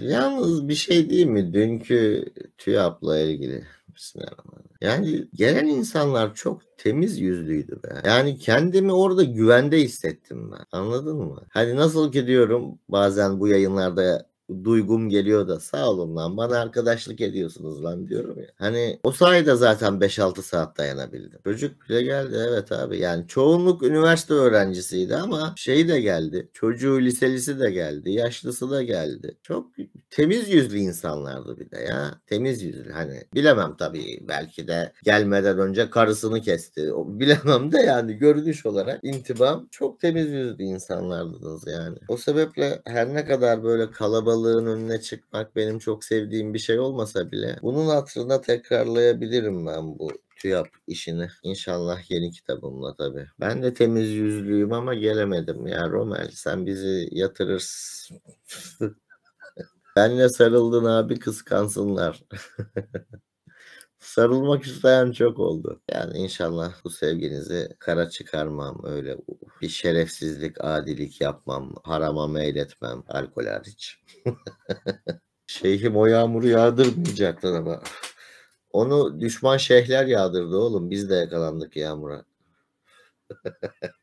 Yalnız bir şey değil mi dünkü TÜYAP'la ilgili? Yani gelen insanlar çok temiz yüzlüydü be. Yani kendimi orada güvende hissettim ben. Anladın mı? Hani nasıl ki diyorum bazen bu yayınlarda duygum geliyor da sağ olun lan bana arkadaşlık ediyorsunuz lan diyorum ya. Hani o sayede zaten 5-6 saat dayanabildim. Çocuk bile geldi evet abi yani çoğunluk üniversite öğrencisiydi ama şey de geldi. Çocuğu liselisi de geldi. Yaşlısı da geldi. Çok temiz yüzlü insanlardı bir de ya. Temiz yüzlü hani bilemem tabii belki de gelmeden önce karısını kesti. O, bilemem de yani görünüş olarak intibam çok temiz yüzlü insanlardınız yani. O sebeple her ne kadar böyle kalabalığın önüne çıkmak benim çok sevdiğim bir şey olmasa bile bunun hatırına tekrarlayabilirim ben bu TÜYAP işini. İnşallah yeni kitabımla tabii. Ben de temiz yüzlüyüm ama gelemedim ya Romel. Sen bizi yatırırsın. Benle sarıldın abi kıskansınlar. Sarılmak isteyen çok oldu. Yani inşallah bu sevginizi kara çıkarmam. Öyle bir şerefsizlik, adilik yapmam. Harama meyletmem. Alkol hariç. Şeyhim o yağmuru yağdırmayacaktı ama. Onu düşman şeyhler yağdırdı oğlum. Biz de yakalandık yağmura.